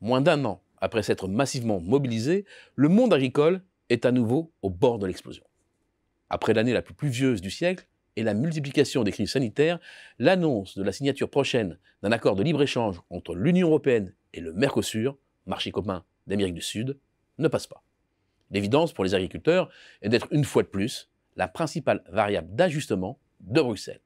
moins d'un an après s'être massivement mobilisé, le monde agricole est à nouveau au bord de l'explosion. Après l'année la plus pluvieuse du siècle et la multiplication des crises sanitaires, l'annonce de la signature prochaine d'un accord de libre-échange entre l'Union européenne et le Mercosur, marché commun d'Amérique du Sud, ne passe pas. L'évidence pour les agriculteurs est d'être une fois de plus la principale variable d'ajustement de Bruxelles.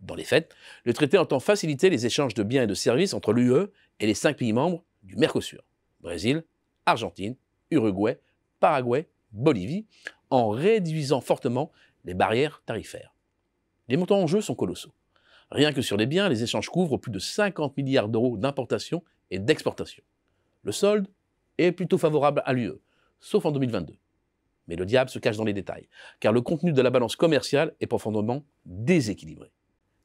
Dans les faits, le traité entend faciliter les échanges de biens et de services entre l'UE et les cinq pays membres du Mercosur. Brésil, Argentine, Uruguay, Paraguay, Bolivie, en réduisant fortement les barrières tarifaires. Les montants en jeu sont colossaux. Rien que sur les biens, les échanges couvrent plus de 50 milliards d'euros d'importation et d'exportation. Le solde est plutôt favorable à l'UE, sauf en 2022. Mais le diable se cache dans les détails, car le contenu de la balance commerciale est profondément déséquilibré.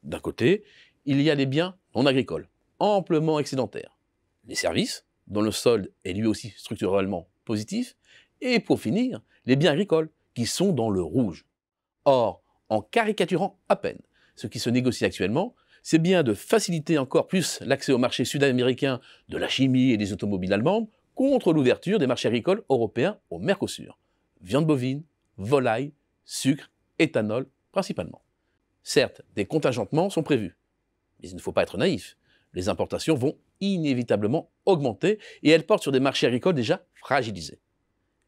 D'un côté, il y a les biens non agricoles, amplement excédentaires les services, dont le solde est lui aussi structurellement positif, et pour finir, les biens agricoles, qui sont dans le rouge. Or, en caricaturant à peine ce qui se négocie actuellement, c'est bien de faciliter encore plus l'accès au marché sud-américain de la chimie et des automobiles allemandes contre l'ouverture des marchés agricoles européens au Mercosur. Viande bovine, volaille, sucre, éthanol principalement. Certes, des contingentements sont prévus, mais il ne faut pas être naïf les importations vont inévitablement augmenter et elles portent sur des marchés agricoles déjà fragilisés.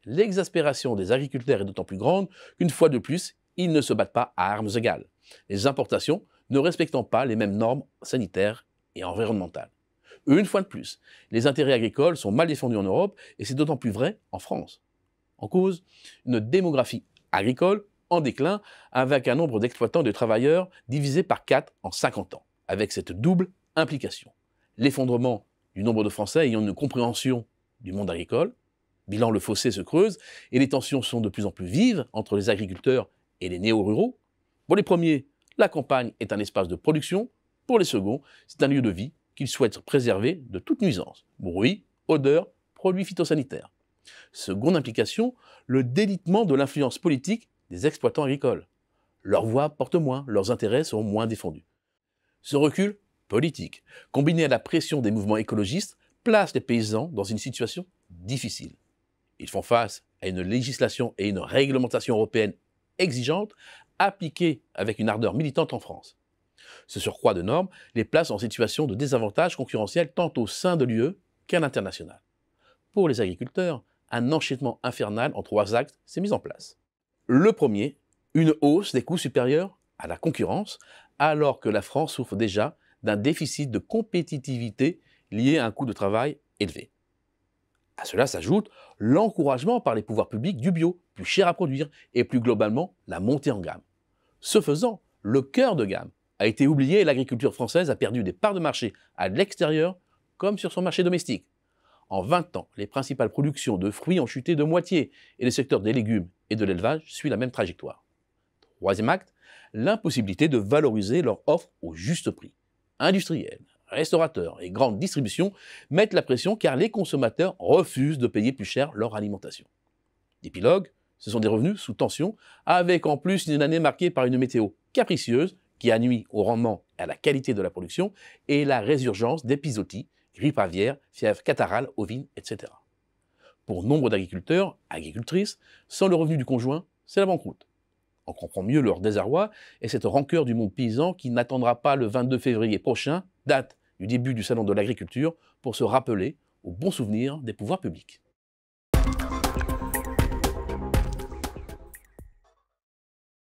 L'exaspération des agriculteurs est d'autant plus grande qu'une fois de plus, ils ne se battent pas à armes égales, les importations ne respectant pas les mêmes normes sanitaires et environnementales. Une fois de plus, les intérêts agricoles sont mal défendus en Europe et c'est d'autant plus vrai en France. En cause, une démographie agricole en déclin avec un nombre d'exploitants et de travailleurs divisé par 4 en 50 ans, avec cette double Implication. L'effondrement du nombre de Français ayant une compréhension du monde agricole. Bilan, le fossé se creuse et les tensions sont de plus en plus vives entre les agriculteurs et les néo-ruraux. Pour les premiers, la campagne est un espace de production. Pour les seconds, c'est un lieu de vie qu'ils souhaitent préserver de toute nuisance. Bruit, odeur, produits phytosanitaires. Seconde implication, le délitement de l'influence politique des exploitants agricoles. Leur voix porte moins, leurs intérêts sont moins défendus. Ce recul politique, combinée à la pression des mouvements écologistes, place les paysans dans une situation difficile. Ils font face à une législation et une réglementation européenne exigeante appliquée avec une ardeur militante en France. Ce surcroît de normes les place en situation de désavantage concurrentiel tant au sein de l'UE qu'à l'international. Pour les agriculteurs, un enchaînement infernal en trois actes s'est mis en place. Le premier, une hausse des coûts supérieurs à la concurrence, alors que la France souffre déjà d'un déficit de compétitivité lié à un coût de travail élevé. À cela s'ajoute l'encouragement par les pouvoirs publics du bio, plus cher à produire, et plus globalement la montée en gamme. Ce faisant, le cœur de gamme a été oublié et l'agriculture française a perdu des parts de marché à l'extérieur comme sur son marché domestique. En 20 ans, les principales productions de fruits ont chuté de moitié et les secteurs des légumes et de l'élevage suit la même trajectoire. Troisième acte, l'impossibilité de valoriser leur offre au juste prix industriels, restaurateurs et grandes distributions mettent la pression car les consommateurs refusent de payer plus cher leur alimentation. Épilogue, ce sont des revenus sous tension, avec en plus une année marquée par une météo capricieuse qui a nuit au rendement et à la qualité de la production et la résurgence d'épisodies, grippe aviaire, fièvre catarrhale, ovine, etc. Pour nombre d'agriculteurs, agricultrices, sans le revenu du conjoint, c'est la banqueroute. On comprend mieux leur désarroi et cette rancœur du monde paysan qui n'attendra pas le 22 février prochain, date du début du Salon de l'agriculture, pour se rappeler au bon souvenir des pouvoirs publics.